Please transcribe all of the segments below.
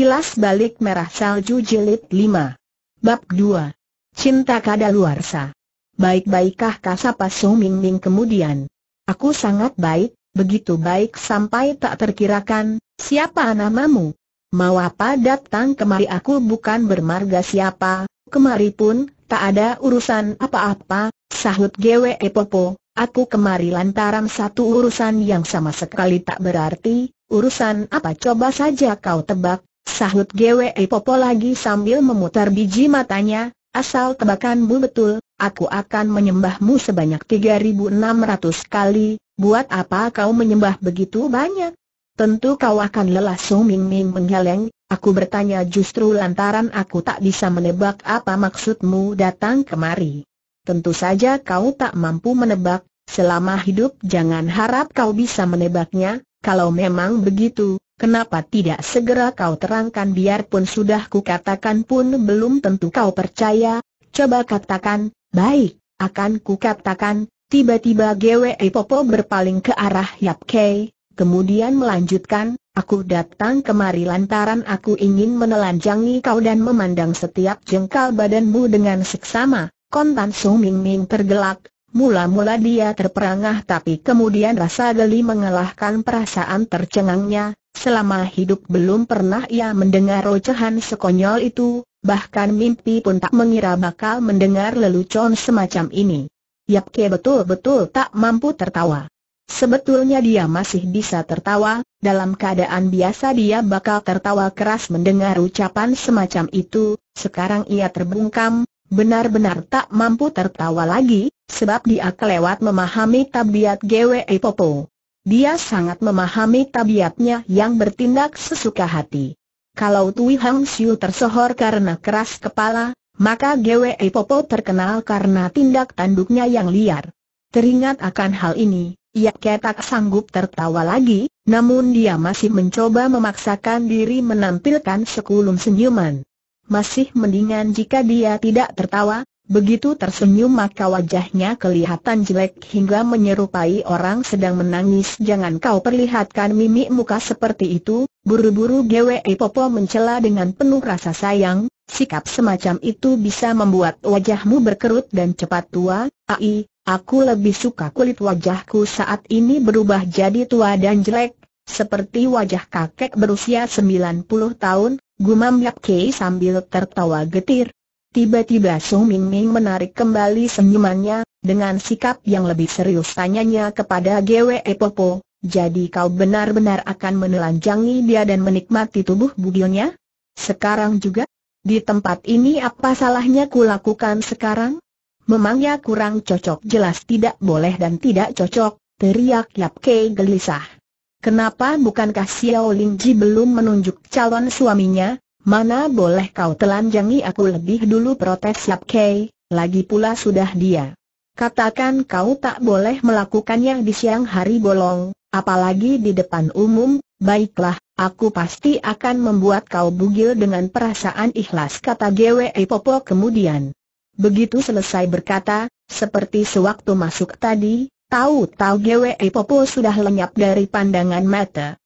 Kilas Balik Merah Salju Jilid 5 Bab 2 Cinta kada Kadaluarsa Baik-baikkah kasapa So Ming Ming kemudian? Aku sangat baik, begitu baik sampai tak terkirakan, siapa namamu? Mau apa datang kemari aku bukan bermarga siapa, kemari pun, tak ada urusan apa-apa, sahut Gwe Popo, aku kemari lantaran satu urusan yang sama sekali tak berarti, urusan apa coba saja kau tebak, Sahut Gwe Popo lagi sambil memutar biji matanya, asal tebakanmu betul, aku akan menyembahmu sebanyak 3600 kali, buat apa kau menyembah begitu banyak? Tentu kau akan lelah So Ming Ming menggeleng, aku bertanya justru lantaran aku tak bisa menebak apa maksudmu datang kemari. Tentu saja kau tak mampu menebak, selama hidup jangan harap kau bisa menebaknya, kalau memang begitu, Kenapa tidak segera kau terangkan biarpun sudah kukatakan pun belum tentu kau percaya, coba katakan, baik, akan kukatakan, tiba-tiba GWE Popo berpaling ke arah Yap Kei, kemudian melanjutkan, Aku datang kemari lantaran aku ingin menelanjangi kau dan memandang setiap jengkal badanmu dengan seksama. Kontan Su Ming Ming tergelak, mula-mula dia terperangah tapi kemudian rasa geli mengalahkan perasaan tercengangnya, Selama hidup belum pernah ia mendengar rocehan sekonyol itu, bahkan mimpi pun tak mengira bakal mendengar lelucon semacam ini. Yap Ke betul-betul tak mampu tertawa. Sebetulnya dia masih bisa tertawa, dalam keadaan biasa dia bakal tertawa keras mendengar ucapan semacam itu, sekarang ia terbungkam, benar-benar tak mampu tertawa lagi, sebab dia kelewat memahami tabiat Gwe Popo. Dia sangat memahami tabiatnya yang bertindak sesuka hati. Kalau Tui Hang Siu tersohor karena keras kepala, maka Gwe Popo terkenal karena tindak tanduknya yang liar. Teringat akan hal ini, ia ketak sanggup tertawa lagi, namun dia masih mencoba memaksakan diri menampilkan sekulum senyuman. Masih mendingan jika dia tidak tertawa, Begitu tersenyum maka wajahnya kelihatan jelek hingga menyerupai orang sedang menangis. Jangan kau perlihatkan mimik muka seperti itu, buru-buru GWE Popo mencela dengan penuh rasa sayang, sikap semacam itu bisa membuat wajahmu berkerut dan cepat tua, ai, aku lebih suka kulit wajahku saat ini berubah jadi tua dan jelek, seperti wajah kakek berusia 90 tahun, gumam Yap Kei sambil tertawa getir. Tiba-tiba Song Ming Ming menarik kembali senyumannya, dengan sikap yang lebih serius tanyanya kepada GWE Popo, jadi kau benar-benar akan menelanjangi dia dan menikmati tubuh bugilnya? Sekarang juga? Di tempat ini apa salahnya kulakukan sekarang? Memangnya kurang cocok jelas tidak boleh dan tidak cocok, teriak Yap Kei gelisah. Kenapa bukankah Xiao Lingji belum menunjuk calon suaminya, Mana boleh kau telanjangi aku lebih dulu protes Yap Kei, lagi pula sudah dia. Katakan kau tak boleh melakukannya di siang hari bolong, apalagi di depan umum, baiklah, aku pasti akan membuat kau bugil dengan perasaan ikhlas kata Gwe Popo kemudian. Begitu selesai berkata, seperti sewaktu masuk tadi, tahu-tahu Gwe Popo sudah lenyap dari pandangan mata.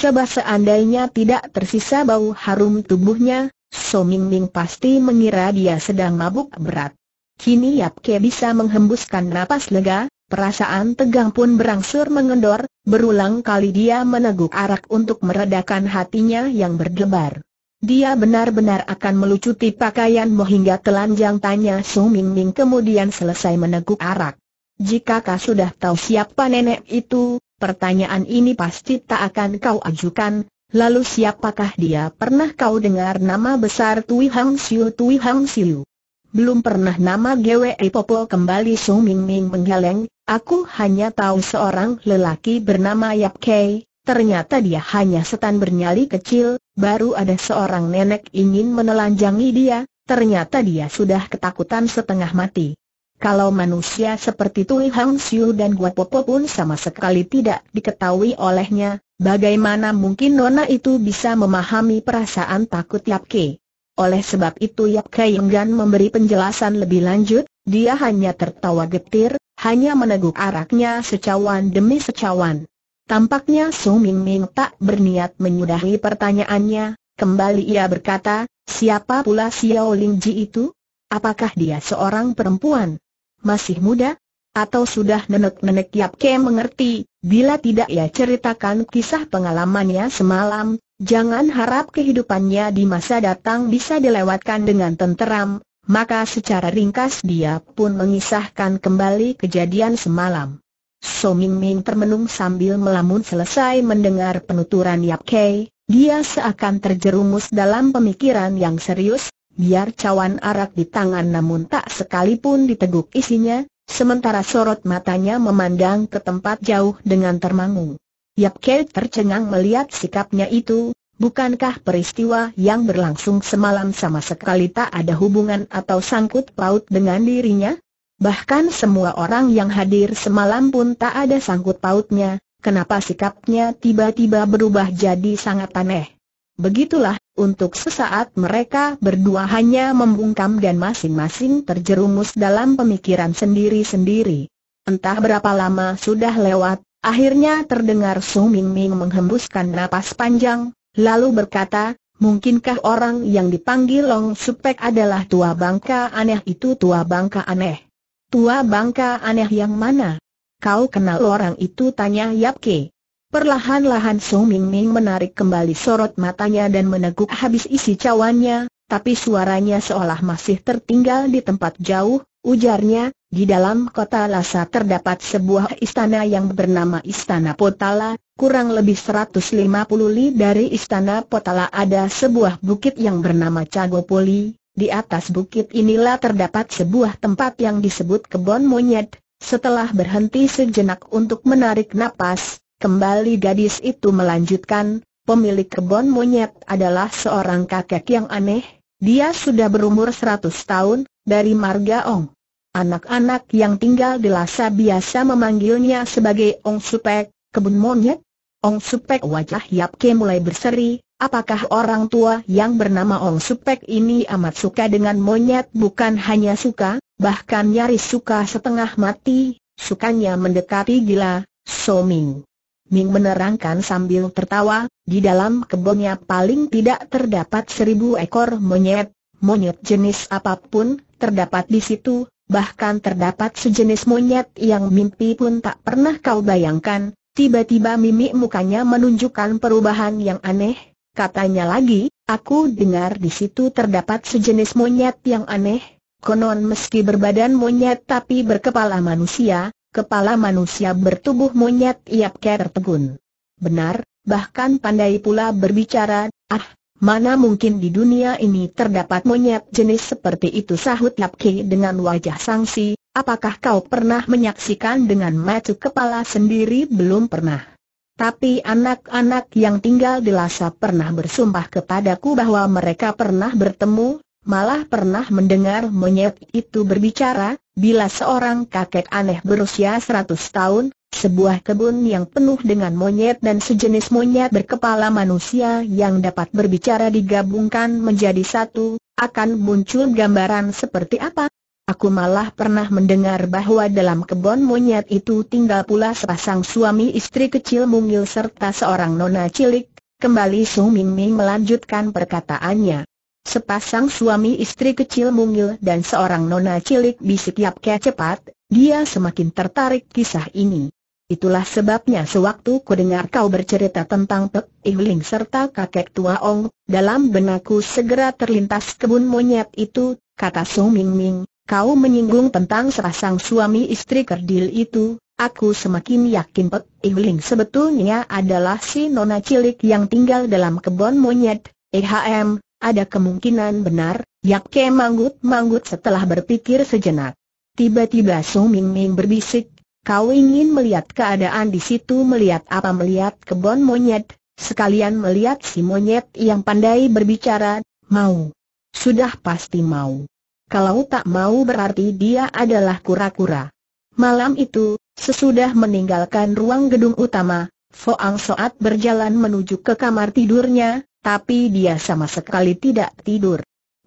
Coba seandainya tidak tersisa bau harum tubuhnya, So Ming Ming pasti mengira dia sedang mabuk berat. Kini Yap Ke bisa menghembuskan napas lega, perasaan tegang pun berangsur mengendor, berulang kali dia meneguk arak untuk meredakan hatinya yang berdebar. Dia benar-benar akan melucuti pakaianmu hingga telanjang tanya So Ming Ming kemudian selesai meneguk arak. Jika kau sudah tahu siapa nenek itu, pertanyaan ini pasti tak akan kau ajukan, lalu siapakah dia pernah kau dengar nama besar Tui Hang Siu Tui Hang Siu? Belum pernah nama Gwe Popo kembali Sung Ming Ming menggeleng, aku hanya tahu seorang lelaki bernama Yap Kei, ternyata dia hanya setan bernyali kecil, baru ada seorang nenek ingin menelanjangi dia, ternyata dia sudah ketakutan setengah mati. Kalau manusia seperti Tui Hang Siu dan Gua Popo pun sama sekali tidak diketahui olehnya, bagaimana mungkin Nona itu bisa memahami perasaan takut Yap Ke? Oleh sebab itu Yap Ke enggan memberi penjelasan lebih lanjut, dia hanya tertawa getir, hanya meneguk araknya secawan demi secawan. Tampaknya Su Ming Ming tak berniat menyudahi pertanyaannya, kembali ia berkata, siapa pula Xiao Ling Ji itu? Apakah dia seorang perempuan? masih muda? Atau sudah nenek-nenek Yap Ke mengerti, bila tidak ya ceritakan kisah pengalamannya semalam, jangan harap kehidupannya di masa datang bisa dilewatkan dengan tenteram, maka secara ringkas dia pun mengisahkan kembali kejadian semalam. So Ming Ming termenung sambil melamun selesai mendengar penuturan Yap Ke, dia seakan terjerumus dalam pemikiran yang serius, biar cawan arak di tangan namun tak sekalipun diteguk isinya, sementara sorot matanya memandang ke tempat jauh dengan termangu. Yap Kei tercengang melihat sikapnya itu, bukankah peristiwa yang berlangsung semalam sama sekali tak ada hubungan atau sangkut paut dengan dirinya? Bahkan semua orang yang hadir semalam pun tak ada sangkut pautnya, kenapa sikapnya tiba-tiba berubah jadi sangat aneh. Begitulah, untuk sesaat mereka berdua hanya membungkam dan masing-masing terjerumus dalam pemikiran sendiri-sendiri. Entah berapa lama sudah lewat, akhirnya terdengar Su Ming Ming menghembuskan napas panjang, lalu berkata, mungkinkah orang yang dipanggil Long Supek adalah tua bangka aneh itu tua bangka aneh? Tua bangka aneh yang mana? Kau kenal orang itu tanya Yap Ke. Perlahan-lahan Song Ming Ming menarik kembali sorot matanya dan meneguk habis isi cawannya, tapi suaranya seolah masih tertinggal di tempat jauh, ujarnya, di dalam kota Lhasa terdapat sebuah istana yang bernama Istana Potala, kurang lebih 150 li dari Istana Potala ada sebuah bukit yang bernama Cagopoli, di atas bukit inilah terdapat sebuah tempat yang disebut kebun monyet, setelah berhenti sejenak untuk menarik napas, Kembali gadis itu melanjutkan, pemilik kebun monyet adalah seorang kakek yang aneh, dia sudah berumur 100 tahun, dari marga Ong. Anak-anak yang tinggal di Lhasa biasa memanggilnya sebagai Ong Supek, kebun monyet. Ong Supek wajah Yap Ke mulai berseri, apakah orang tua yang bernama Ong Supek ini amat suka dengan monyet bukan hanya suka, bahkan nyaris suka setengah mati, sukanya mendekati gila, Soming. Ming menerangkan sambil tertawa, di dalam kebunnya paling tidak terdapat seribu ekor monyet, monyet jenis apapun, terdapat di situ, bahkan terdapat sejenis monyet yang mimpi pun tak pernah kau bayangkan, tiba-tiba mimik mukanya menunjukkan perubahan yang aneh, katanya lagi, aku dengar di situ terdapat sejenis monyet yang aneh, konon meski berbadan monyet tapi berkepala manusia, Kepala manusia bertubuh monyet Iap Ker tertegun. Benar, bahkan pandai pula berbicara, ah, mana mungkin di dunia ini terdapat monyet jenis seperti itu sahut Iap Ke dengan wajah sangsi, apakah kau pernah menyaksikan dengan mata kepala sendiri belum pernah. Tapi anak-anak yang tinggal di Lhasa pernah bersumpah kepadaku bahwa mereka pernah bertemu, malah pernah mendengar monyet itu berbicara, Bila seorang kakek aneh berusia 100 tahun, sebuah kebun yang penuh dengan monyet dan sejenis monyet berkepala manusia yang dapat berbicara digabungkan menjadi satu, akan muncul gambaran seperti apa? Aku malah pernah mendengar bahwa dalam kebun monyet itu tinggal pula sepasang suami istri kecil mungil serta seorang nona cilik, kembali Su Ming melanjutkan perkataannya. Sepasang suami istri kecil mungil dan seorang nona cilik bisik yap ke cepat, dia semakin tertarik kisah ini. Itulah sebabnya sewaktu ku dengar kau bercerita tentang Pek Ihling serta kakek tua Ong, dalam benakku segera terlintas kebun monyet itu, kata Sung Ming Ming, kau menyinggung tentang sepasang suami istri kerdil itu, Aku semakin yakin Pek Ihling sebetulnya adalah si nona cilik yang tinggal dalam kebun monyet, EHM, ada kemungkinan benar, Yakke manggut-manggut setelah berpikir sejenak. Tiba-tiba Su Ming Ming berbisik, kau ingin melihat keadaan di situ melihat apa melihat kebon monyet, sekalian melihat si monyet yang pandai berbicara, mau. Sudah pasti mau. Kalau tak mau berarti dia adalah kura-kura. Malam itu, sesudah meninggalkan ruang gedung utama, Foang Soat berjalan menuju ke kamar tidurnya, tapi dia sama sekali tidak tidur.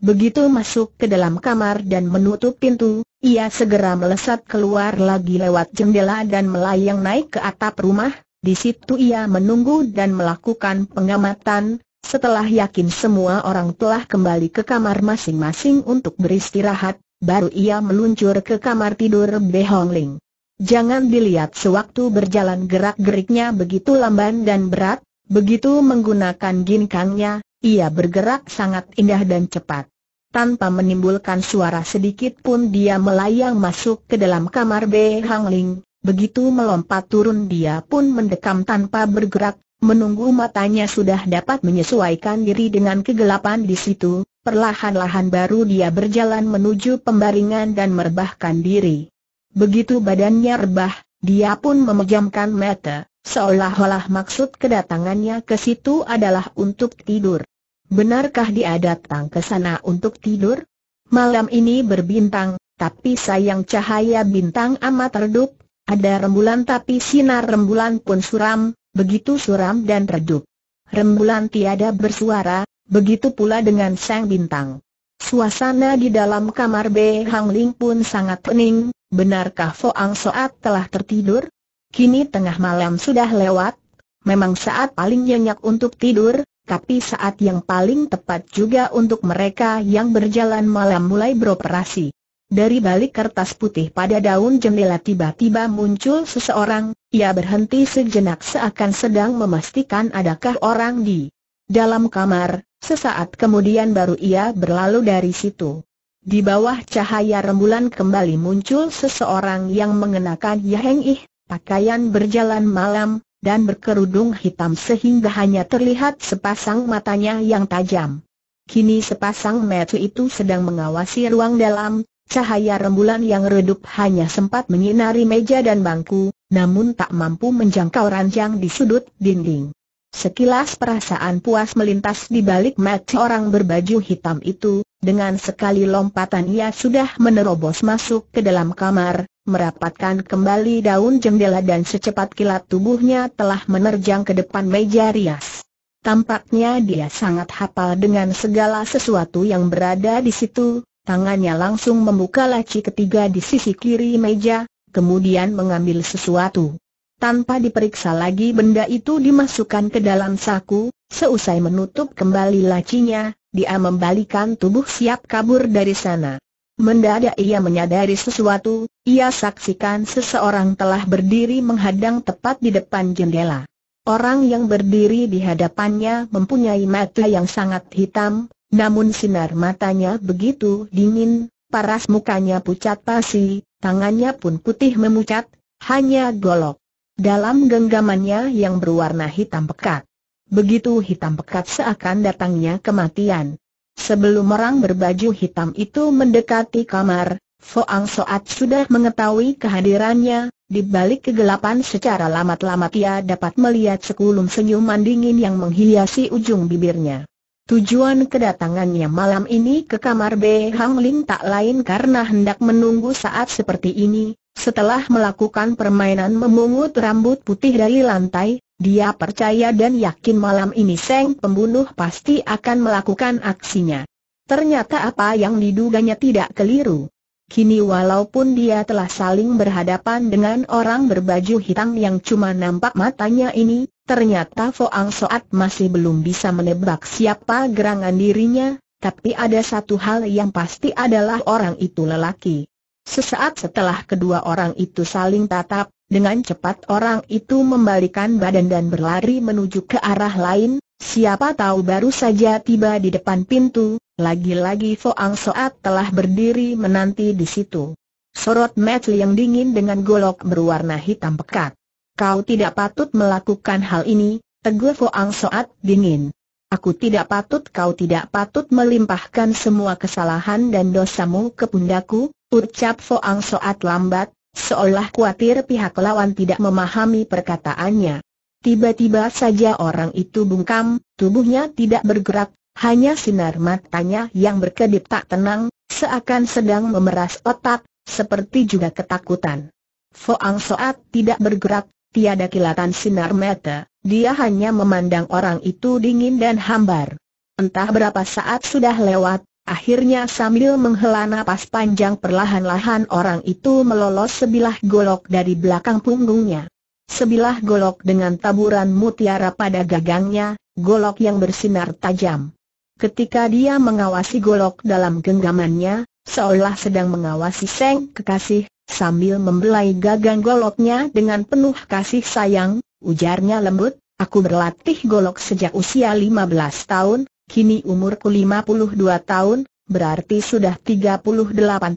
Begitu masuk ke dalam kamar dan menutup pintu, ia segera melesat keluar lagi lewat jendela dan melayang naik ke atap rumah, di situ ia menunggu dan melakukan pengamatan, setelah yakin semua orang telah kembali ke kamar masing-masing untuk beristirahat, baru ia meluncur ke kamar tidur Behong Ling. Jangan dilihat sewaktu berjalan gerak-geriknya begitu lamban dan berat, Begitu menggunakan ginkangnya, ia bergerak sangat indah dan cepat. Tanpa menimbulkan suara sedikit pun dia melayang masuk ke dalam kamar B. Hang Ling, begitu melompat turun dia pun mendekam tanpa bergerak, menunggu matanya sudah dapat menyesuaikan diri dengan kegelapan di situ, perlahan-lahan baru dia berjalan menuju pembaringan dan merebahkan diri. Begitu badannya rebah, dia pun memejamkan mata. Seolah-olah maksud kedatangannya ke situ adalah untuk tidur. Benarkah dia datang ke sana untuk tidur? Malam ini berbintang, tapi sayang cahaya bintang amat redup, ada rembulan tapi sinar rembulan pun suram, begitu suram dan redup. Rembulan tiada bersuara, begitu pula dengan sang bintang. Suasana di dalam kamar B Hang Ling pun sangat pening, benarkah Foang Soat telah tertidur? Kini tengah malam sudah lewat, memang saat paling nyenyak untuk tidur, tapi saat yang paling tepat juga untuk mereka yang berjalan malam mulai beroperasi. Dari balik kertas putih pada daun jendela tiba-tiba muncul seseorang, ia berhenti sejenak seakan sedang memastikan adakah orang di dalam kamar, sesaat kemudian baru ia berlalu dari situ. Di bawah cahaya rembulan kembali muncul seseorang yang mengenakan Yaheng pakaian berjalan malam, dan berkerudung hitam sehingga hanya terlihat sepasang matanya yang tajam. Kini sepasang mata itu sedang mengawasi ruang dalam, cahaya rembulan yang redup hanya sempat menyinari meja dan bangku, namun tak mampu menjangkau ranjang di sudut dinding. Sekilas perasaan puas melintas di balik mata orang berbaju hitam itu, dengan sekali lompatan ia sudah menerobos masuk ke dalam kamar, merapatkan kembali daun jendela dan secepat kilat tubuhnya telah menerjang ke depan meja rias. Tampaknya dia sangat hafal dengan segala sesuatu yang berada di situ, tangannya langsung membuka laci ketiga di sisi kiri meja, kemudian mengambil sesuatu. Tanpa diperiksa lagi benda itu dimasukkan ke dalam saku, seusai menutup kembali lacinya, dia membalikan tubuh siap kabur dari sana. Mendadak ia menyadari sesuatu, ia saksikan seseorang telah berdiri menghadang tepat di depan jendela. Orang yang berdiri di hadapannya mempunyai mata yang sangat hitam, namun sinar matanya begitu dingin, paras mukanya pucat pasi, tangannya pun putih memucat, hanya golok. Dalam genggamannya yang berwarna hitam pekat. Begitu hitam pekat seakan datangnya kematian. Sebelum orang berbaju hitam itu mendekati kamar, Foang Soat sudah mengetahui kehadirannya, di balik kegelapan secara lamat-lamat ia dapat melihat sekulum senyum dingin yang menghiasi ujung bibirnya. Tujuan kedatangannya malam ini ke kamar B. Hang Ling tak lain karena hendak menunggu saat seperti ini, setelah melakukan permainan memungut rambut putih dari lantai, dia percaya dan yakin malam ini Seng pembunuh pasti akan melakukan aksinya. Ternyata apa yang diduganya tidak keliru. Kini walaupun dia telah saling berhadapan dengan orang berbaju hitam yang cuma nampak matanya ini, ternyata Foang Soat masih belum bisa menebak siapa gerangan dirinya, tapi ada satu hal yang pasti adalah orang itu lelaki. Sesaat setelah kedua orang itu saling tatap, dengan cepat orang itu membalikan badan dan berlari menuju ke arah lain, siapa tahu baru saja tiba di depan pintu, lagi-lagi Foang Soat telah berdiri menanti di situ. Sorot Matli yang dingin dengan golok berwarna hitam pekat. Kau tidak patut melakukan hal ini, tegur Foang Soat dingin. Aku tidak patut kau tidak patut melimpahkan semua kesalahan dan dosamu ke pundaku, ucap Foang Soat lambat, Seolah khawatir pihak lawan tidak memahami perkataannya. Tiba-tiba saja orang itu bungkam, tubuhnya tidak bergerak, hanya sinar matanya yang berkedip tak tenang, seakan sedang memeras otak, seperti juga ketakutan. Foang Soat tidak bergerak, tiada kilatan sinar mata, dia hanya memandang orang itu dingin dan hambar. Entah berapa saat sudah lewat, Akhirnya sambil menghela napas panjang perlahan-lahan orang itu melolos sebilah golok dari belakang punggungnya. Sebilah golok dengan taburan mutiara pada gagangnya, golok yang bersinar tajam. Ketika dia mengawasi golok dalam genggamannya, seolah sedang mengawasi seng kekasih, sambil membelai gagang goloknya dengan penuh kasih sayang, ujarnya lembut, aku berlatih golok sejak usia 15 tahun, Kini umurku 52 tahun, berarti sudah 38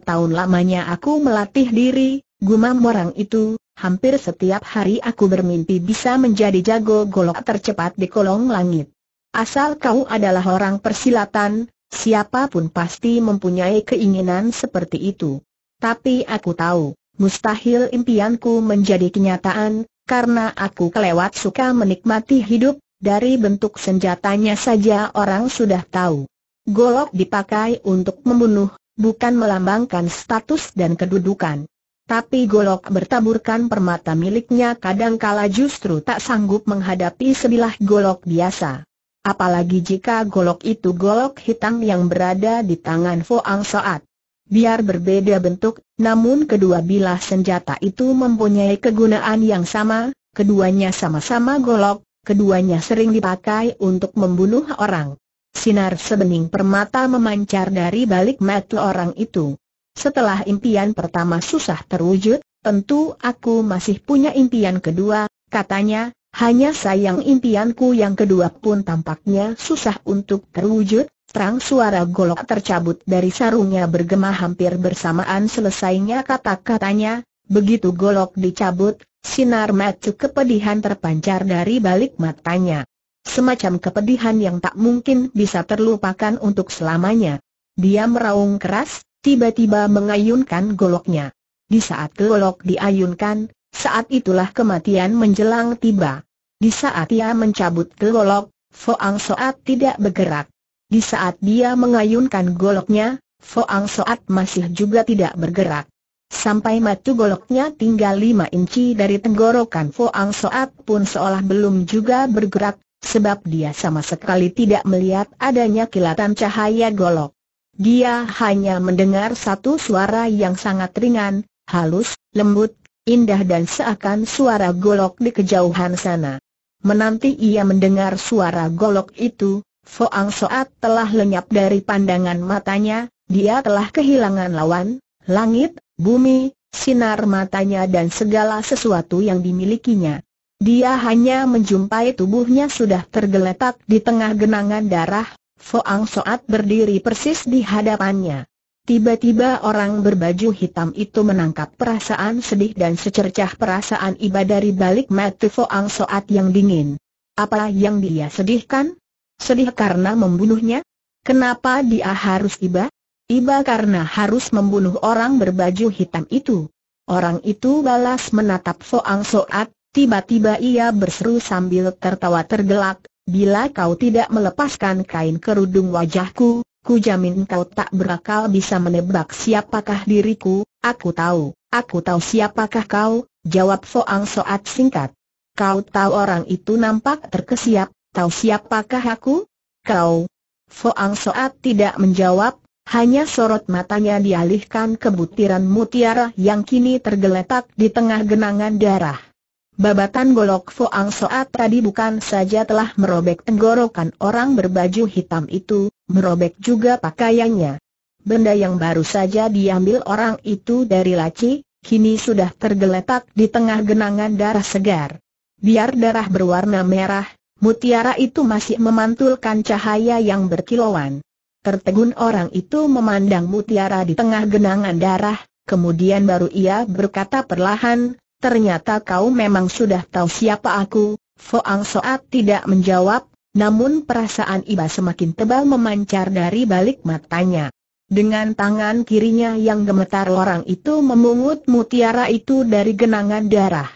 tahun lamanya aku melatih diri, gumam orang itu, hampir setiap hari aku bermimpi bisa menjadi jago golok tercepat di kolong langit. Asal kau adalah orang persilatan, siapapun pasti mempunyai keinginan seperti itu. Tapi aku tahu, mustahil impianku menjadi kenyataan, karena aku kelewat suka menikmati hidup, dari bentuk senjatanya saja orang sudah tahu. Golok dipakai untuk membunuh, bukan melambangkan status dan kedudukan. Tapi golok bertaburkan permata miliknya kadangkala justru tak sanggup menghadapi sebilah golok biasa. Apalagi jika golok itu golok hitam yang berada di tangan Foang Soat. Biar berbeda bentuk, namun kedua bilah senjata itu mempunyai kegunaan yang sama, keduanya sama-sama golok, Keduanya sering dipakai untuk membunuh orang. Sinar sebening permata memancar dari balik mata orang itu. Setelah impian pertama susah terwujud, tentu aku masih punya impian kedua, katanya, hanya sayang impianku yang kedua pun tampaknya susah untuk terwujud, Terang suara golok tercabut dari sarungnya bergema hampir bersamaan selesainya kata-katanya, begitu golok dicabut, Sinar mata kepedihan terpancar dari balik matanya. Semacam kepedihan yang tak mungkin bisa terlupakan untuk selamanya. Dia meraung keras, tiba-tiba mengayunkan goloknya. Di saat golok diayunkan, saat itulah kematian menjelang tiba. Di saat ia mencabut golok, Foang Soat tidak bergerak. Di saat dia mengayunkan goloknya, Foang Soat masih juga tidak bergerak. Sampai matu goloknya tinggal lima inci dari tenggorokan Foang Soat pun seolah belum juga bergerak, sebab dia sama sekali tidak melihat adanya kilatan cahaya golok. Dia hanya mendengar satu suara yang sangat ringan, halus, lembut, indah dan seakan suara golok di kejauhan sana. Menanti ia mendengar suara golok itu, Foang Soat telah lenyap dari pandangan matanya, dia telah kehilangan lawan, langit, bumi, sinar matanya dan segala sesuatu yang dimilikinya. Dia hanya menjumpai tubuhnya sudah tergeletak di tengah genangan darah, Foang Soat berdiri persis di hadapannya. Tiba-tiba orang berbaju hitam itu menangkap perasaan sedih dan secercah perasaan iba dari balik mata Foang Soat yang dingin. Apa yang dia sedihkan? Sedih karena membunuhnya? Kenapa dia harus iba? iba karena harus membunuh orang berbaju hitam itu. Orang itu balas menatap Soang Soat, tiba-tiba ia berseru sambil tertawa tergelak, bila kau tidak melepaskan kain kerudung wajahku, ku jamin kau tak berakal bisa menebak siapakah diriku, aku tahu, aku tahu siapakah kau, jawab Soang Soat singkat. Kau tahu orang itu nampak terkesiap, tahu siapakah aku? Kau? Foang Soat tidak menjawab, hanya sorot matanya dialihkan ke butiran mutiara yang kini tergeletak di tengah genangan darah. Babatan golok Foang Soat tadi bukan saja telah merobek tenggorokan orang berbaju hitam itu, merobek juga pakaiannya. Benda yang baru saja diambil orang itu dari laci, kini sudah tergeletak di tengah genangan darah segar. Biar darah berwarna merah, mutiara itu masih memantulkan cahaya yang berkilauan. Tertegun orang itu memandang mutiara di tengah genangan darah, kemudian baru ia berkata perlahan, ternyata kau memang sudah tahu siapa aku, Foang Soat tidak menjawab, namun perasaan iba semakin tebal memancar dari balik matanya. Dengan tangan kirinya yang gemetar orang itu memungut mutiara itu dari genangan darah.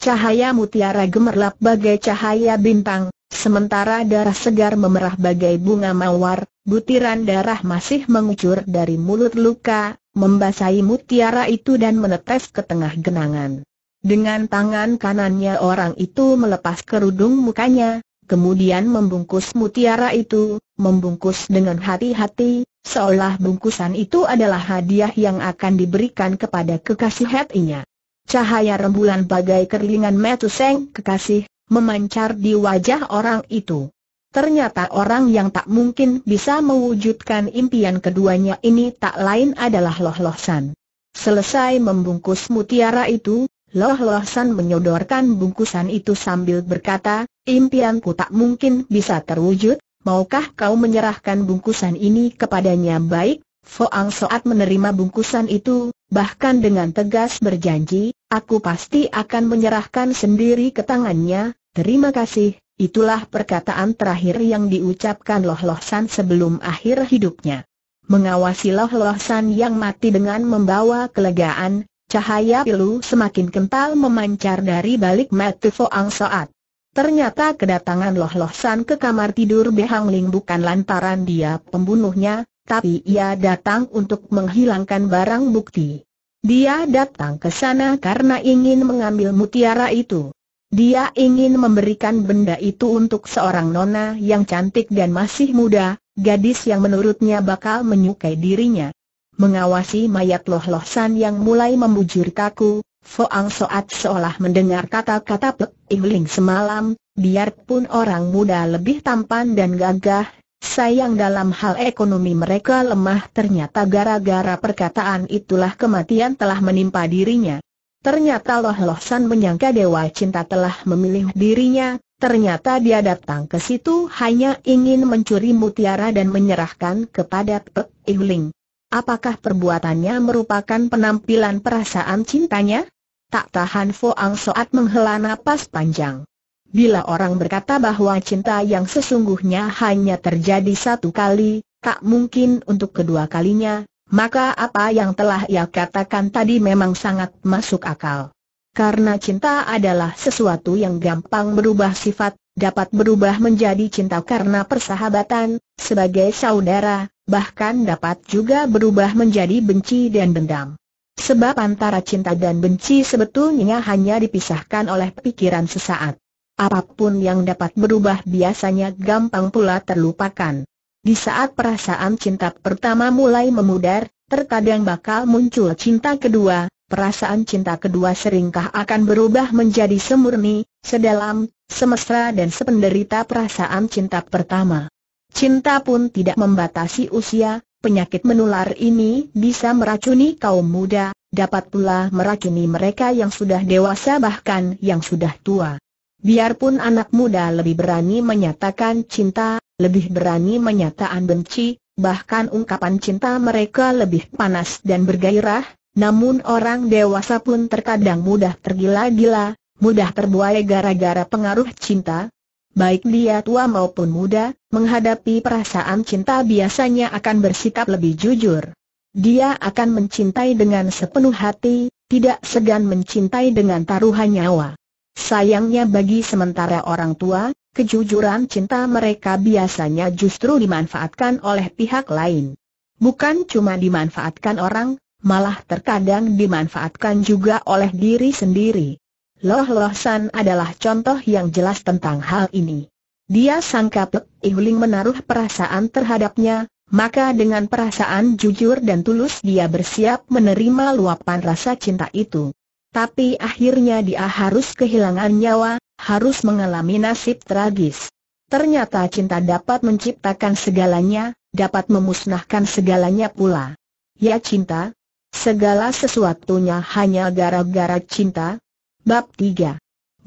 Cahaya mutiara gemerlap bagai cahaya bintang, Sementara darah segar memerah bagai bunga mawar, butiran darah masih mengucur dari mulut luka, membasahi mutiara itu dan menetes ke tengah genangan. Dengan tangan kanannya orang itu melepas kerudung mukanya, kemudian membungkus mutiara itu, membungkus dengan hati-hati, seolah bungkusan itu adalah hadiah yang akan diberikan kepada kekasih hatinya. Cahaya rembulan bagai kerlingan seng kekasih, memancar di wajah orang itu. Ternyata orang yang tak mungkin bisa mewujudkan impian keduanya ini tak lain adalah Loh Loh San. Selesai membungkus mutiara itu, Loh Loh San menyodorkan bungkusan itu sambil berkata, impianku tak mungkin bisa terwujud, maukah kau menyerahkan bungkusan ini kepadanya baik? Foang Soat menerima bungkusan itu, bahkan dengan tegas berjanji, aku pasti akan menyerahkan sendiri ke tangannya, Terima kasih, itulah perkataan terakhir yang diucapkan Loh Loh San sebelum akhir hidupnya. Mengawasi Loh Loh San yang mati dengan membawa kelegaan, cahaya pilu semakin kental memancar dari balik Fo Foang Soat. Ternyata kedatangan Loh Loh San ke kamar tidur Behang Ling bukan lantaran dia pembunuhnya, tapi ia datang untuk menghilangkan barang bukti. Dia datang ke sana karena ingin mengambil mutiara itu. Dia ingin memberikan benda itu untuk seorang nona yang cantik dan masih muda, gadis yang menurutnya bakal menyukai dirinya. Mengawasi mayat Loh Loh San yang mulai membujur kaku, Foang Soat seolah mendengar kata-kata Pek Ingling semalam, biarpun orang muda lebih tampan dan gagah, sayang dalam hal ekonomi mereka lemah ternyata gara-gara perkataan itulah kematian telah menimpa dirinya. Ternyata Loh Loh San menyangka Dewa Cinta telah memilih dirinya, ternyata dia datang ke situ hanya ingin mencuri mutiara dan menyerahkan kepada Pek Ihling. Apakah perbuatannya merupakan penampilan perasaan cintanya? Tak tahan Foang Soat menghela napas panjang. Bila orang berkata bahwa cinta yang sesungguhnya hanya terjadi satu kali, tak mungkin untuk kedua kalinya, maka apa yang telah ia katakan tadi memang sangat masuk akal. Karena cinta adalah sesuatu yang gampang berubah sifat, dapat berubah menjadi cinta karena persahabatan, sebagai saudara, bahkan dapat juga berubah menjadi benci dan dendam. Sebab antara cinta dan benci sebetulnya hanya dipisahkan oleh pikiran sesaat. Apapun yang dapat berubah biasanya gampang pula terlupakan. Di saat perasaan cinta pertama mulai memudar, terkadang bakal muncul cinta kedua, perasaan cinta kedua seringkah akan berubah menjadi semurni, sedalam, semesra dan sependerita perasaan cinta pertama. Cinta pun tidak membatasi usia, penyakit menular ini bisa meracuni kaum muda, dapat pula meracuni mereka yang sudah dewasa bahkan yang sudah tua. Biarpun anak muda lebih berani menyatakan cinta, lebih berani menyataan benci, bahkan ungkapan cinta mereka lebih panas dan bergairah, namun orang dewasa pun terkadang mudah tergila-gila, mudah terbuai gara-gara pengaruh cinta. Baik dia tua maupun muda, menghadapi perasaan cinta biasanya akan bersikap lebih jujur. Dia akan mencintai dengan sepenuh hati, tidak segan mencintai dengan taruhan nyawa. Sayangnya bagi sementara orang tua, kejujuran cinta mereka biasanya justru dimanfaatkan oleh pihak lain. Bukan cuma dimanfaatkan orang, malah terkadang dimanfaatkan juga oleh diri sendiri. Loh Loh San adalah contoh yang jelas tentang hal ini. Dia sangka Pek Ihuling menaruh perasaan terhadapnya, maka dengan perasaan jujur dan tulus dia bersiap menerima luapan rasa cinta itu. Tapi akhirnya dia harus kehilangan nyawa, harus mengalami nasib tragis. Ternyata cinta dapat menciptakan segalanya, dapat memusnahkan segalanya pula. Ya cinta, segala sesuatunya hanya gara-gara cinta. Bab 3.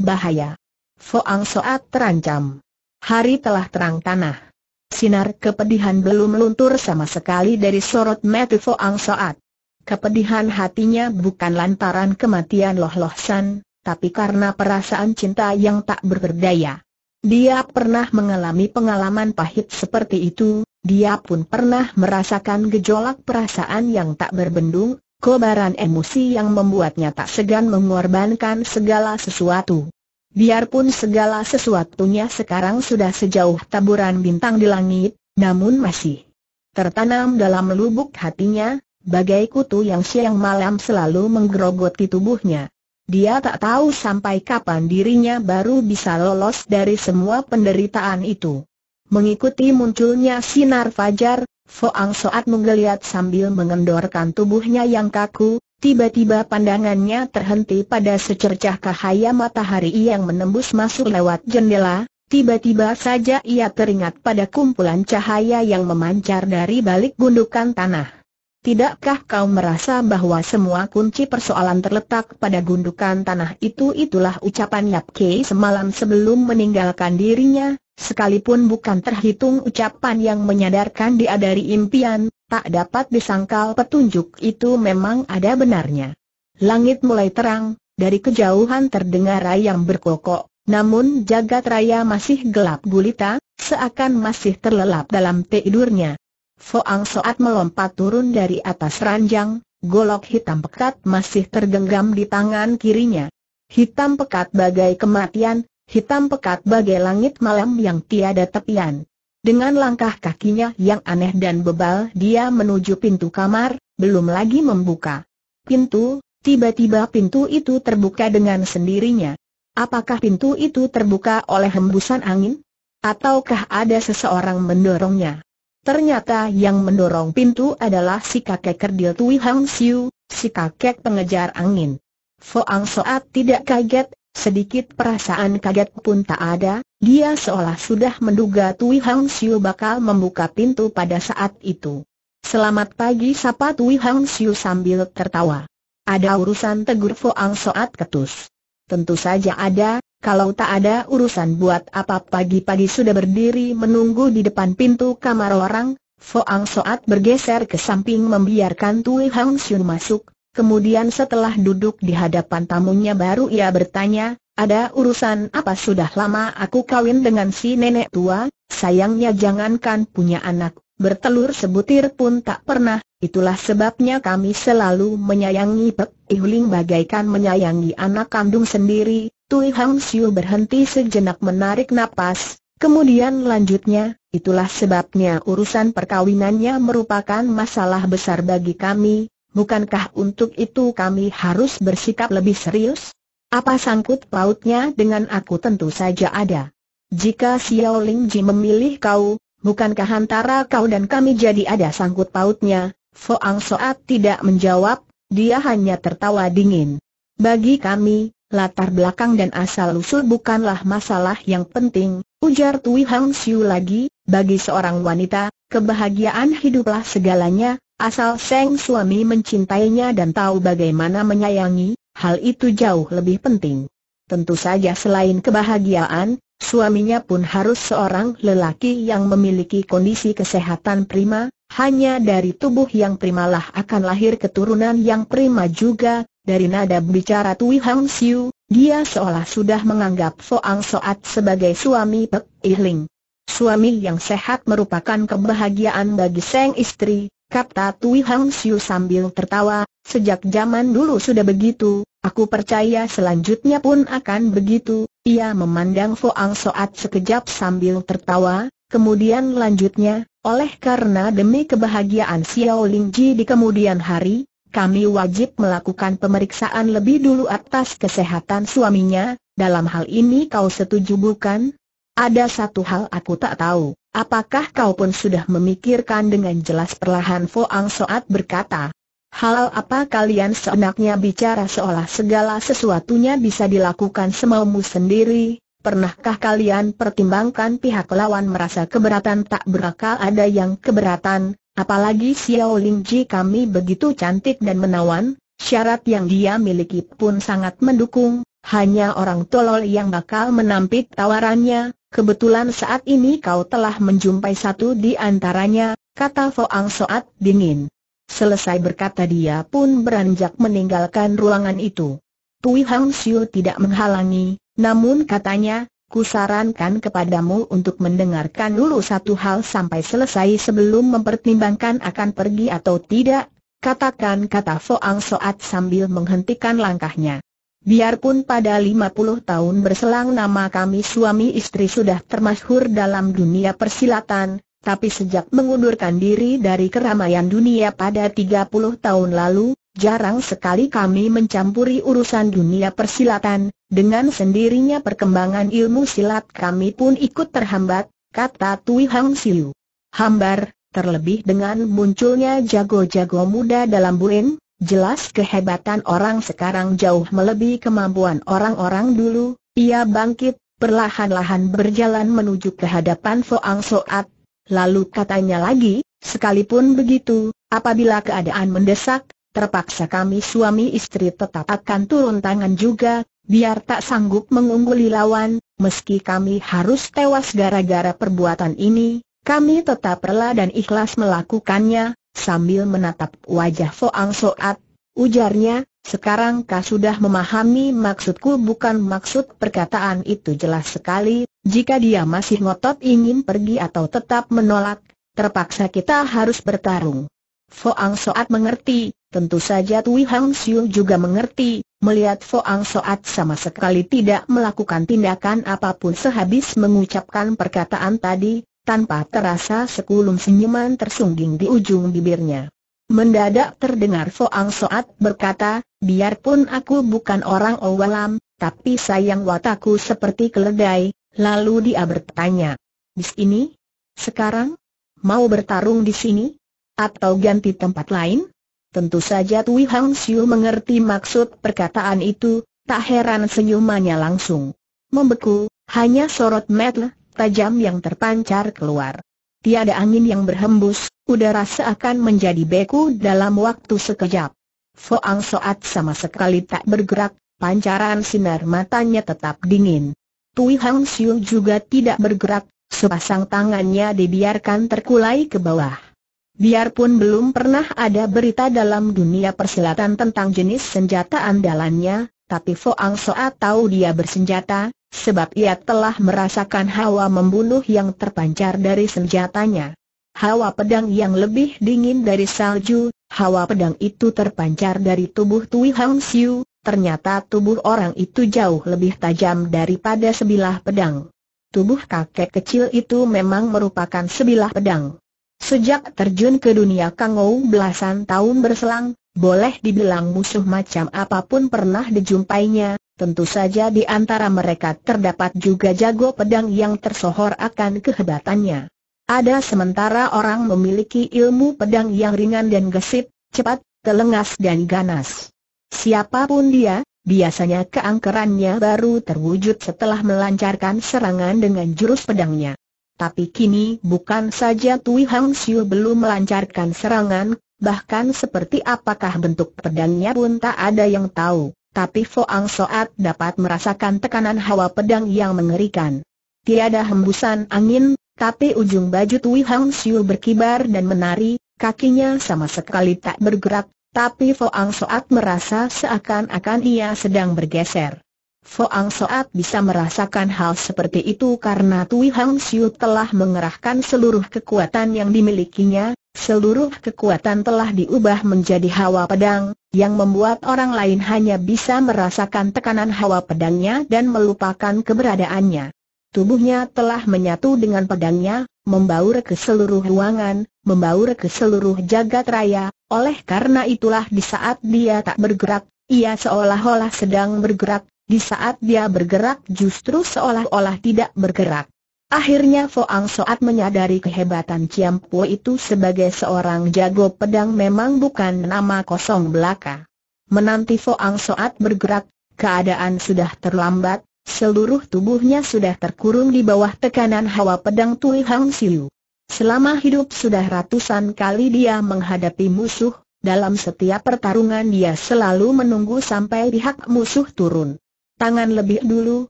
Bahaya. Foang Soat terancam. Hari telah terang tanah. Sinar kepedihan belum luntur sama sekali dari sorot mata Foang Soat. Kepedihan hatinya bukan lantaran kematian Loh Loh San, tapi karena perasaan cinta yang tak berdaya. Dia pernah mengalami pengalaman pahit seperti itu, dia pun pernah merasakan gejolak perasaan yang tak berbendung, kobaran emosi yang membuatnya tak segan mengorbankan segala sesuatu. Biarpun segala sesuatunya sekarang sudah sejauh taburan bintang di langit, namun masih tertanam dalam lubuk hatinya, bagai kutu yang siang malam selalu menggerogoti tubuhnya. Dia tak tahu sampai kapan dirinya baru bisa lolos dari semua penderitaan itu. Mengikuti munculnya sinar fajar, Foang Soat menggeliat sambil mengendorkan tubuhnya yang kaku, tiba-tiba pandangannya terhenti pada secercah cahaya matahari yang menembus masuk lewat jendela, Tiba-tiba saja ia teringat pada kumpulan cahaya yang memancar dari balik gundukan tanah. Tidakkah kau merasa bahwa semua kunci persoalan terletak pada gundukan tanah itu itulah ucapan Yap Kei semalam sebelum meninggalkan dirinya, sekalipun bukan terhitung ucapan yang menyadarkan dia dari impian, tak dapat disangkal petunjuk itu memang ada benarnya. Langit mulai terang, dari kejauhan terdengar ayam berkokok, namun jagat raya masih gelap gulita, seakan masih terlelap dalam tidurnya. Foang Soat melompat turun dari atas ranjang, golok hitam pekat masih tergenggam di tangan kirinya. Hitam pekat bagai kematian, hitam pekat bagai langit malam yang tiada tepian. Dengan langkah kakinya yang aneh dan bebal dia menuju pintu kamar, belum lagi membuka pintu, tiba-tiba pintu itu terbuka dengan sendirinya. Apakah pintu itu terbuka oleh hembusan angin? Ataukah ada seseorang mendorongnya? Ternyata yang mendorong pintu adalah si kakek kerdil Tui Hang Siu, si kakek pengejar angin. Foang Soat tidak kaget, sedikit perasaan kaget pun tak ada, dia seolah sudah menduga Tui Hang Siu bakal membuka pintu pada saat itu. Selamat pagi sapa Tui Hang Siu sambil tertawa. Ada urusan tegur Foang Soat ketus. Tentu saja ada, kalau tak ada urusan buat apa pagi-pagi sudah berdiri menunggu di depan pintu kamar orang, Foang Soat bergeser ke samping membiarkan Tui Hang Xun masuk, kemudian setelah duduk di hadapan tamunya baru ia bertanya, ada urusan apa sudah lama aku kawin dengan si nenek tua, sayangnya jangankan punya anak, bertelur sebutir pun tak pernah, itulah sebabnya kami selalu menyayangi Pek Ihuling bagaikan menyayangi anak kandung sendiri, Tui Hang Siu berhenti sejenak menarik napas, kemudian lanjutnya, itulah sebabnya urusan perkawinannya merupakan masalah besar bagi kami, bukankah untuk itu kami harus bersikap lebih serius? Apa sangkut pautnya dengan aku tentu saja ada. Jika Xiao Lingji memilih kau, bukankah antara kau dan kami jadi ada sangkut pautnya? Fo Ang Soat tidak menjawab, dia hanya tertawa dingin. Bagi kami, latar belakang dan asal-usul bukanlah masalah yang penting, ujar Tui Hang Siu lagi, bagi seorang wanita, kebahagiaan hiduplah segalanya, asal Seng suami mencintainya dan tahu bagaimana menyayangi, hal itu jauh lebih penting. Tentu saja selain kebahagiaan, suaminya pun harus seorang lelaki yang memiliki kondisi kesehatan prima, hanya dari tubuh yang primalah akan lahir keturunan yang prima juga, dari nada bicara Tui Hang Siu, dia seolah sudah menganggap Ang Soat sebagai suami Pek Ihling. Suami yang sehat merupakan kebahagiaan bagi sang istri, kata Tui Hang Siu sambil tertawa, sejak zaman dulu sudah begitu, aku percaya selanjutnya pun akan begitu, ia memandang Ang Soat sekejap sambil tertawa, kemudian lanjutnya, oleh karena demi kebahagiaan Xiao Ling Ji di kemudian hari, kami wajib melakukan pemeriksaan lebih dulu atas kesehatan suaminya, dalam hal ini kau setuju bukan? Ada satu hal aku tak tahu, apakah kau pun sudah memikirkan dengan jelas perlahan Foang Soat berkata. Hal apa kalian seenaknya bicara seolah segala sesuatunya bisa dilakukan semaumu sendiri, pernahkah kalian pertimbangkan pihak lawan merasa keberatan tak berakal ada yang keberatan, Apalagi Xiao Lingji kami begitu cantik dan menawan, syarat yang dia miliki pun sangat mendukung, hanya orang tolol yang bakal menampik tawarannya, kebetulan saat ini kau telah menjumpai satu di antaranya, kata Foang Soat dingin. Selesai berkata dia pun beranjak meninggalkan ruangan itu. Tui Hang Siu tidak menghalangi, namun katanya, Kusarankan kepadamu untuk mendengarkan dulu satu hal sampai selesai sebelum mempertimbangkan akan pergi atau tidak, katakan kata Ang Soat sambil menghentikan langkahnya. Biarpun pada 50 tahun berselang nama kami suami istri sudah termasyhur dalam dunia persilatan, tapi sejak mengundurkan diri dari keramaian dunia pada 30 tahun lalu, Jarang sekali kami mencampuri urusan dunia persilatan, dengan sendirinya perkembangan ilmu silat kami pun ikut terhambat, kata Tui Hang Siu. Hambar, terlebih dengan munculnya jago-jago muda dalam buin, jelas kehebatan orang sekarang jauh melebihi kemampuan orang-orang dulu, ia bangkit, perlahan-lahan berjalan menuju ke hadapan Ang Soat, lalu katanya lagi, sekalipun begitu, apabila keadaan mendesak, terpaksa kami suami istri tetap akan turun tangan juga, biar tak sanggup mengungguli lawan, meski kami harus tewas gara-gara perbuatan ini, kami tetap rela dan ikhlas melakukannya, sambil menatap wajah Foang Soat, ujarnya, sekarang kau sudah memahami maksudku bukan maksud perkataan itu jelas sekali, jika dia masih ngotot ingin pergi atau tetap menolak, terpaksa kita harus bertarung. Foang Soat mengerti, tentu saja Tui Hang Siu juga mengerti, melihat Foang Soat sama sekali tidak melakukan tindakan apapun sehabis mengucapkan perkataan tadi, tanpa terasa sekulum senyuman tersungging di ujung bibirnya. Mendadak terdengar Foang Soat berkata, biarpun aku bukan orang awalam, tapi sayang wataku seperti keledai, lalu dia bertanya, di sini? Sekarang? Mau bertarung di sini? Atau ganti tempat lain? Tentu saja Tui Hang Siu mengerti maksud perkataan itu, tak heran senyumannya langsung membeku, hanya sorot metel tajam yang terpancar keluar. Tiada angin yang berhembus, udara seakan menjadi beku dalam waktu sekejap. Foang Soat sama sekali tak bergerak, pancaran sinar matanya tetap dingin. Tui Hang Siu juga tidak bergerak, sepasang tangannya dibiarkan terkulai ke bawah. Biarpun belum pernah ada berita dalam dunia persilatan tentang jenis senjata andalannya, tapi Foang Soa tahu dia bersenjata, sebab ia telah merasakan hawa membunuh yang terpancar dari senjatanya. Hawa pedang yang lebih dingin dari salju, hawa pedang itu terpancar dari tubuh Tui Hang Siu, ternyata tubuh orang itu jauh lebih tajam daripada sebilah pedang. Tubuh kakek kecil itu memang merupakan sebilah pedang. Sejak terjun ke dunia Kangou belasan tahun berselang, boleh dibilang musuh macam apapun pernah dijumpainya, tentu saja di antara mereka terdapat juga jago pedang yang tersohor akan kehebatannya. Ada sementara orang memiliki ilmu pedang yang ringan dan gesit, cepat, telengas dan ganas. Siapapun dia, biasanya keangkerannya baru terwujud setelah melancarkan serangan dengan jurus pedangnya. Tapi kini bukan saja Tui Hang Siu belum melancarkan serangan, bahkan seperti apakah bentuk pedangnya pun tak ada yang tahu, tapi Foang Soat dapat merasakan tekanan hawa pedang yang mengerikan. Tiada hembusan angin, tapi ujung baju Tui Hang Siu berkibar dan menari, kakinya sama sekali tak bergerak, tapi Foang Soat merasa seakan-akan ia sedang bergeser. Foang Soat bisa merasakan hal seperti itu karena Tui Hang Siu telah mengerahkan seluruh kekuatan yang dimilikinya, seluruh kekuatan telah diubah menjadi hawa pedang, yang membuat orang lain hanya bisa merasakan tekanan hawa pedangnya dan melupakan keberadaannya. Tubuhnya telah menyatu dengan pedangnya, membaur ke seluruh ruangan, membaur ke seluruh jagat raya, oleh karena itulah di saat dia tak bergerak, ia seolah-olah sedang bergerak, di saat dia bergerak justru seolah-olah tidak bergerak. Akhirnya Foang Soat menyadari kehebatan Ciam Pua itu sebagai seorang jago pedang memang bukan nama kosong belaka. Menanti Foang Soat bergerak, keadaan sudah terlambat, seluruh tubuhnya sudah terkurung di bawah tekanan hawa pedang Tui Hang Siu. Selama hidup sudah ratusan kali dia menghadapi musuh, dalam setiap pertarungan dia selalu menunggu sampai pihak musuh turun tangan lebih dulu,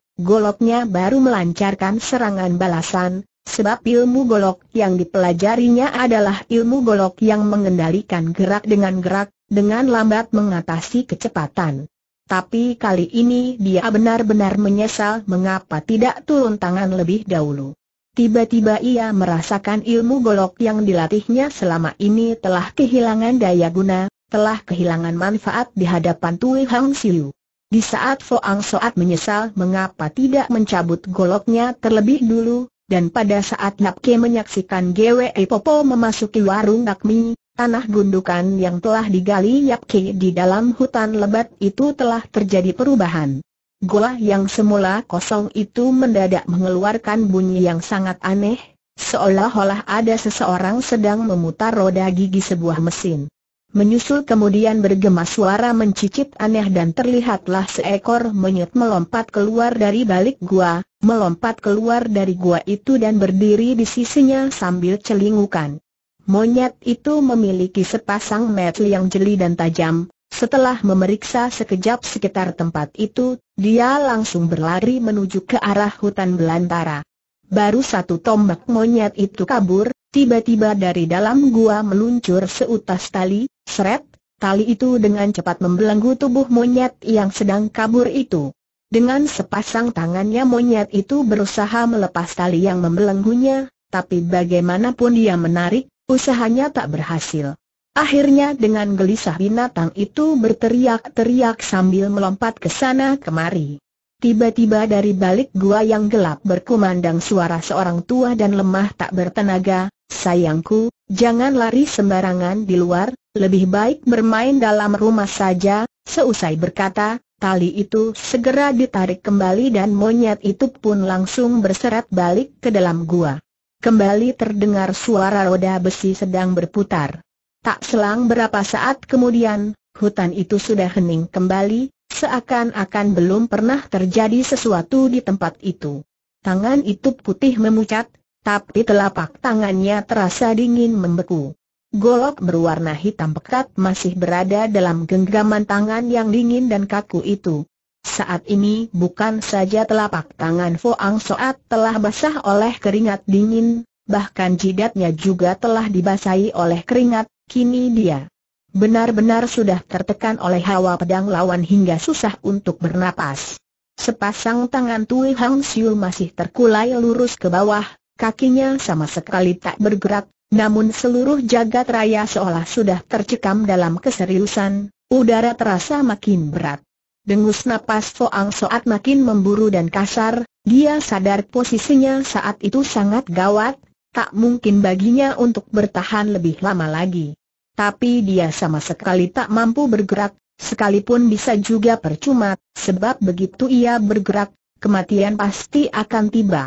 goloknya baru melancarkan serangan balasan, sebab ilmu golok yang dipelajarinya adalah ilmu golok yang mengendalikan gerak dengan gerak, dengan lambat mengatasi kecepatan. Tapi kali ini dia benar-benar menyesal mengapa tidak turun tangan lebih dahulu. Tiba-tiba ia merasakan ilmu golok yang dilatihnya selama ini telah kehilangan daya guna, telah kehilangan manfaat di hadapan Tui Hang Siu. Di saat Foang Soat menyesal mengapa tidak mencabut goloknya terlebih dulu, dan pada saat Napke menyaksikan GWE Popo memasuki warung bakmi, tanah gundukan yang telah digali Yapke di dalam hutan lebat itu telah terjadi perubahan. Gola yang semula kosong itu mendadak mengeluarkan bunyi yang sangat aneh, seolah-olah ada seseorang sedang memutar roda gigi sebuah mesin. Menyusul kemudian bergema suara mencicit aneh dan terlihatlah seekor monyet melompat keluar dari balik gua, melompat keluar dari gua itu dan berdiri di sisinya sambil celingukan. Monyet itu memiliki sepasang mata yang jeli dan tajam, setelah memeriksa sekejap sekitar tempat itu, dia langsung berlari menuju ke arah hutan belantara. Baru satu tombak monyet itu kabur, Tiba-tiba dari dalam gua meluncur seutas tali, seret, tali itu dengan cepat membelenggu tubuh monyet yang sedang kabur itu. Dengan sepasang tangannya monyet itu berusaha melepas tali yang membelenggunya, tapi bagaimanapun dia menarik, usahanya tak berhasil. Akhirnya dengan gelisah binatang itu berteriak-teriak sambil melompat ke sana kemari. Tiba-tiba dari balik gua yang gelap berkumandang suara seorang tua dan lemah tak bertenaga, sayangku, jangan lari sembarangan di luar, lebih baik bermain dalam rumah saja, seusai berkata, tali itu segera ditarik kembali dan monyet itu pun langsung berserat balik ke dalam gua. Kembali terdengar suara roda besi sedang berputar. Tak selang berapa saat kemudian, hutan itu sudah hening kembali, seakan-akan belum pernah terjadi sesuatu di tempat itu. Tangan itu putih memucat, tapi telapak tangannya terasa dingin membeku. Golok berwarna hitam pekat masih berada dalam genggaman tangan yang dingin dan kaku itu. Saat ini bukan saja telapak tangan Foang Soat telah basah oleh keringat dingin, bahkan jidatnya juga telah dibasahi oleh keringat, kini dia Benar-benar sudah tertekan oleh hawa pedang lawan hingga susah untuk bernapas. Sepasang tangan Tui Hang Siu masih terkulai lurus ke bawah, kakinya sama sekali tak bergerak, namun seluruh jagat raya seolah sudah tercekam dalam keseriusan, udara terasa makin berat. Dengus napas Foang Soat makin memburu dan kasar, dia sadar posisinya saat itu sangat gawat, tak mungkin baginya untuk bertahan lebih lama lagi tapi dia sama sekali tak mampu bergerak, sekalipun bisa juga percuma, sebab begitu ia bergerak, kematian pasti akan tiba.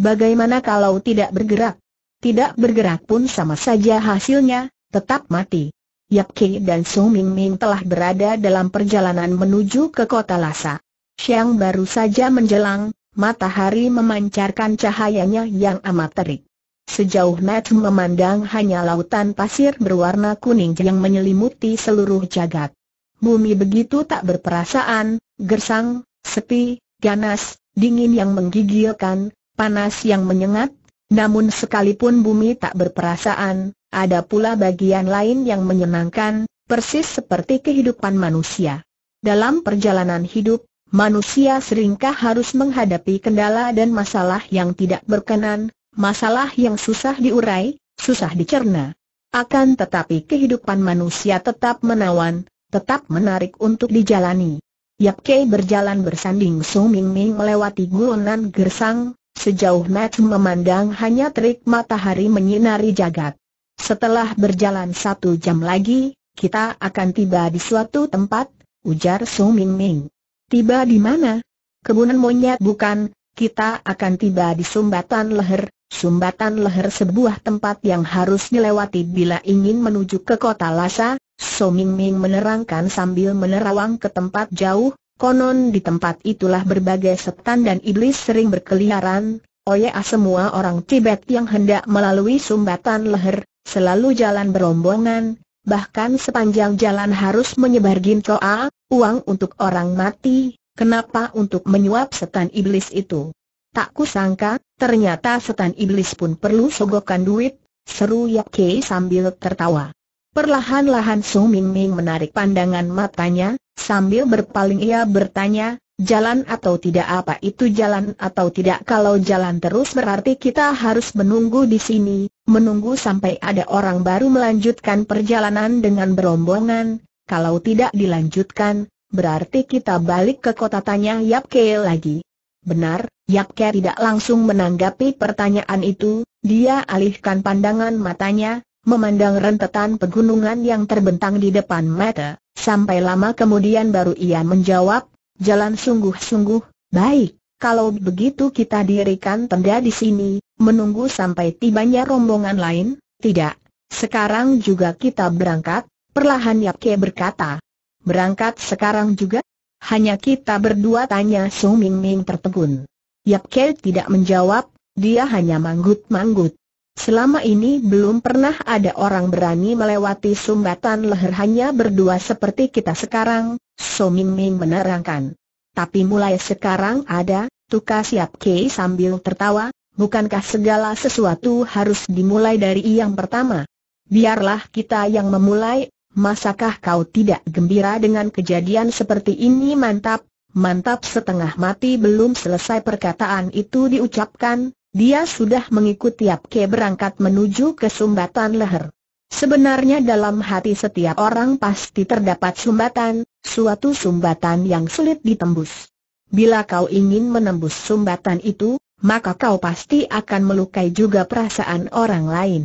Bagaimana kalau tidak bergerak? Tidak bergerak pun sama saja hasilnya, tetap mati. Yap Ki dan Su Ming Ming telah berada dalam perjalanan menuju ke kota Lhasa. Siang baru saja menjelang, matahari memancarkan cahayanya yang amat terik. Sejauh mata memandang hanya lautan pasir berwarna kuning yang menyelimuti seluruh jagat. Bumi begitu tak berperasaan, gersang, sepi, ganas, dingin yang menggigilkan, panas yang menyengat, namun sekalipun bumi tak berperasaan, ada pula bagian lain yang menyenangkan, persis seperti kehidupan manusia. Dalam perjalanan hidup, manusia seringkah harus menghadapi kendala dan masalah yang tidak berkenan, masalah yang susah diurai, susah dicerna. Akan tetapi kehidupan manusia tetap menawan, tetap menarik untuk dijalani. Yap Kei berjalan bersanding Su Ming Ming melewati gunan gersang, sejauh mata memandang hanya terik matahari menyinari jagat. Setelah berjalan satu jam lagi, kita akan tiba di suatu tempat, ujar Su Ming Ming. Tiba di mana? Kebunan monyet bukan, kita akan tiba di sumbatan leher, Sumbatan leher sebuah tempat yang harus dilewati bila ingin menuju ke kota Lhasa, So Ming Ming menerangkan sambil menerawang ke tempat jauh, konon di tempat itulah berbagai setan dan iblis sering berkeliaran, oya semua orang Tibet yang hendak melalui sumbatan leher, selalu jalan berombongan, bahkan sepanjang jalan harus menyebar gintoa, uang untuk orang mati, kenapa untuk menyuap setan iblis itu. Tak kusangka, ternyata setan iblis pun perlu sogokan duit, seru Yap Kei sambil tertawa. Perlahan-lahan Su Ming Ming menarik pandangan matanya, sambil berpaling ia bertanya, jalan atau tidak apa itu jalan atau tidak kalau jalan terus berarti kita harus menunggu di sini, menunggu sampai ada orang baru melanjutkan perjalanan dengan berombongan, kalau tidak dilanjutkan, berarti kita balik ke kota tanya Yap Kei lagi. Benar, Yakke tidak langsung menanggapi pertanyaan itu, dia alihkan pandangan matanya, memandang rentetan pegunungan yang terbentang di depan mata, sampai lama kemudian baru ia menjawab, jalan sungguh-sungguh, baik, kalau begitu kita dirikan tenda di sini, menunggu sampai tibanya rombongan lain, tidak, sekarang juga kita berangkat, perlahan Yakke berkata. Berangkat sekarang juga? Hanya kita berdua tanya Su Ming Ming tertegun. Yap Ke tidak menjawab, dia hanya manggut-manggut. Selama ini belum pernah ada orang berani melewati sumbatan leher hanya berdua seperti kita sekarang, So Ming Ming menerangkan. Tapi mulai sekarang ada, Tukas Yap Kei sambil tertawa, bukankah segala sesuatu harus dimulai dari yang pertama? Biarlah kita yang memulai, Masakah kau tidak gembira dengan kejadian seperti ini mantap? Mantap setengah mati belum selesai perkataan itu diucapkan, dia sudah mengikuti Apke berangkat menuju ke sumbatan leher. Sebenarnya dalam hati setiap orang pasti terdapat sumbatan, suatu sumbatan yang sulit ditembus. Bila kau ingin menembus sumbatan itu, maka kau pasti akan melukai juga perasaan orang lain.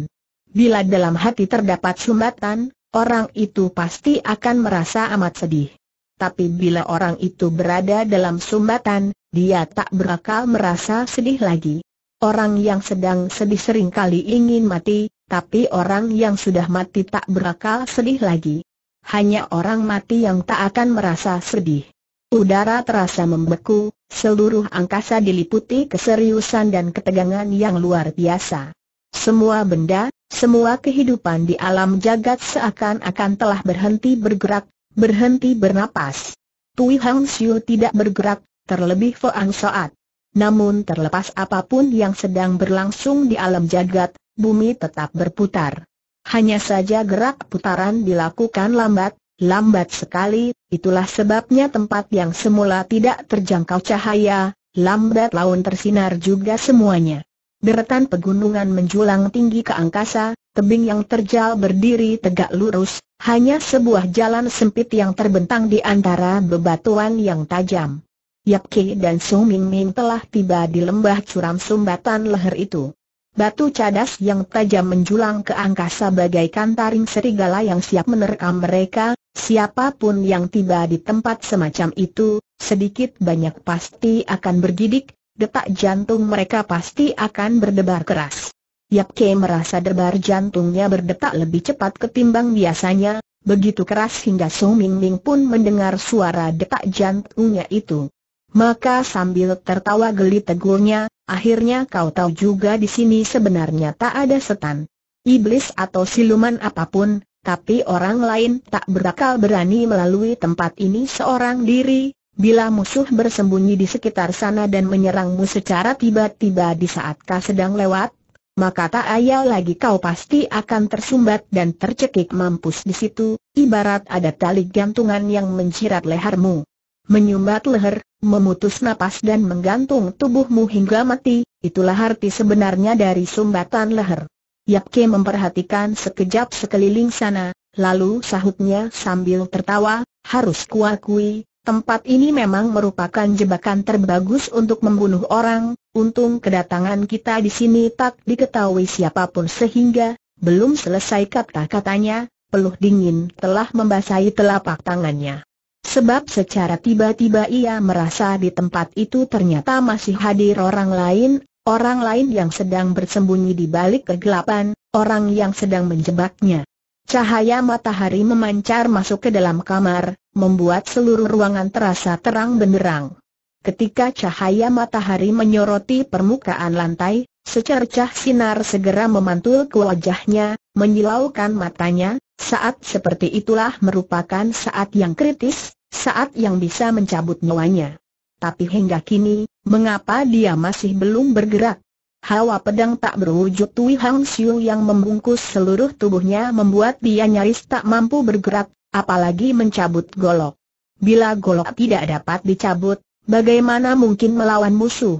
Bila dalam hati terdapat sumbatan, orang itu pasti akan merasa amat sedih. Tapi bila orang itu berada dalam sumbatan, dia tak berakal merasa sedih lagi. Orang yang sedang sedih seringkali ingin mati, tapi orang yang sudah mati tak berakal sedih lagi. Hanya orang mati yang tak akan merasa sedih. Udara terasa membeku, seluruh angkasa diliputi keseriusan dan ketegangan yang luar biasa. Semua benda, semua kehidupan di alam jagat seakan-akan telah berhenti bergerak, berhenti bernapas. Tui Hang Siu tidak bergerak, terlebih Foang Soat. Namun terlepas apapun yang sedang berlangsung di alam jagat, bumi tetap berputar. Hanya saja gerak putaran dilakukan lambat, lambat sekali, itulah sebabnya tempat yang semula tidak terjangkau cahaya, lambat laun tersinar juga semuanya deretan pegunungan menjulang tinggi ke angkasa, tebing yang terjal berdiri tegak lurus, hanya sebuah jalan sempit yang terbentang di antara bebatuan yang tajam. Yap Ki dan Su Ming Ming telah tiba di lembah curam sumbatan leher itu. Batu cadas yang tajam menjulang ke angkasa bagaikan taring serigala yang siap menerkam mereka, siapapun yang tiba di tempat semacam itu, sedikit banyak pasti akan bergidik, detak jantung mereka pasti akan berdebar keras. Yap Ke merasa debar jantungnya berdetak lebih cepat ketimbang biasanya, begitu keras hingga Su Ming Ming pun mendengar suara detak jantungnya itu. Maka sambil tertawa geli tegurnya, akhirnya kau tahu juga di sini sebenarnya tak ada setan. Iblis atau siluman apapun, tapi orang lain tak berakal berani melalui tempat ini seorang diri, Bila musuh bersembunyi di sekitar sana dan menyerangmu secara tiba-tiba di saat kau sedang lewat, maka tak ayal lagi kau pasti akan tersumbat dan tercekik mampus di situ, ibarat ada tali gantungan yang mencirat lehermu. Menyumbat leher, memutus napas dan menggantung tubuhmu hingga mati, itulah arti sebenarnya dari sumbatan leher. Yapke memperhatikan sekejap sekeliling sana, lalu sahutnya sambil tertawa, harus kuakui, Tempat ini memang merupakan jebakan terbagus untuk membunuh orang, untung kedatangan kita di sini tak diketahui siapapun sehingga, belum selesai kata-katanya, peluh dingin telah membasahi telapak tangannya. Sebab secara tiba-tiba ia merasa di tempat itu ternyata masih hadir orang lain, orang lain yang sedang bersembunyi di balik kegelapan, orang yang sedang menjebaknya. Cahaya matahari memancar masuk ke dalam kamar, membuat seluruh ruangan terasa terang benderang. Ketika cahaya matahari menyoroti permukaan lantai, secercah sinar segera memantul ke wajahnya, menyilaukan matanya, saat seperti itulah merupakan saat yang kritis, saat yang bisa mencabut nyawanya. Tapi hingga kini, mengapa dia masih belum bergerak? Hawa pedang tak berwujud Tui Hang Siu yang membungkus seluruh tubuhnya membuat dia nyaris tak mampu bergerak, apalagi mencabut golok. Bila golok tidak dapat dicabut, bagaimana mungkin melawan musuh?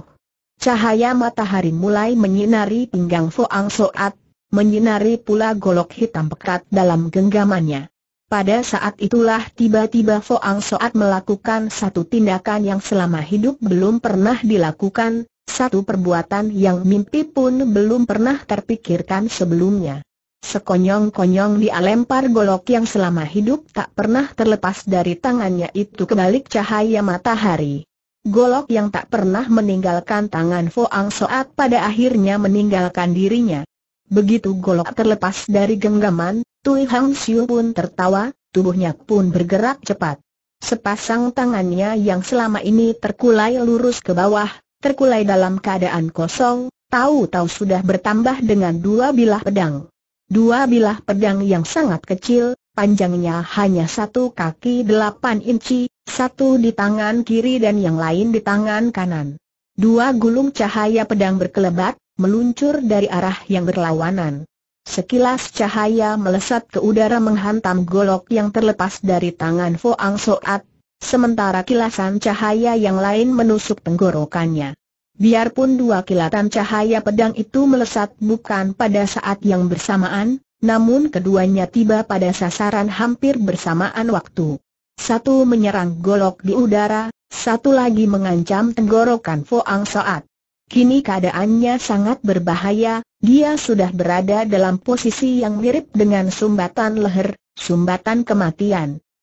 Cahaya matahari mulai menyinari pinggang Foang Soat, menyinari pula golok hitam pekat dalam genggamannya. Pada saat itulah tiba-tiba Foang Soat melakukan satu tindakan yang selama hidup belum pernah dilakukan, satu perbuatan yang mimpi pun belum pernah terpikirkan sebelumnya. Sekonyong-konyong dia lempar golok yang selama hidup tak pernah terlepas dari tangannya itu kebalik cahaya matahari. Golok yang tak pernah meninggalkan tangan Foang Soat pada akhirnya meninggalkan dirinya. Begitu golok terlepas dari genggaman, Tui Hang Siu pun tertawa, tubuhnya pun bergerak cepat. Sepasang tangannya yang selama ini terkulai lurus ke bawah, terkulai dalam keadaan kosong, tahu-tahu sudah bertambah dengan dua bilah pedang. Dua bilah pedang yang sangat kecil, panjangnya hanya satu kaki delapan inci, satu di tangan kiri dan yang lain di tangan kanan. Dua gulung cahaya pedang berkelebat, meluncur dari arah yang berlawanan. Sekilas cahaya melesat ke udara menghantam golok yang terlepas dari tangan Fo Ang Soat, sementara kilasan cahaya yang lain menusuk tenggorokannya. Biarpun dua kilatan cahaya pedang itu melesat bukan pada saat yang bersamaan, namun keduanya tiba pada sasaran hampir bersamaan waktu. Satu menyerang golok di udara, satu lagi mengancam tenggorokan Foang Soat. Kini keadaannya sangat berbahaya, dia sudah berada dalam posisi yang mirip dengan sumbatan leher, sumbatan kematian.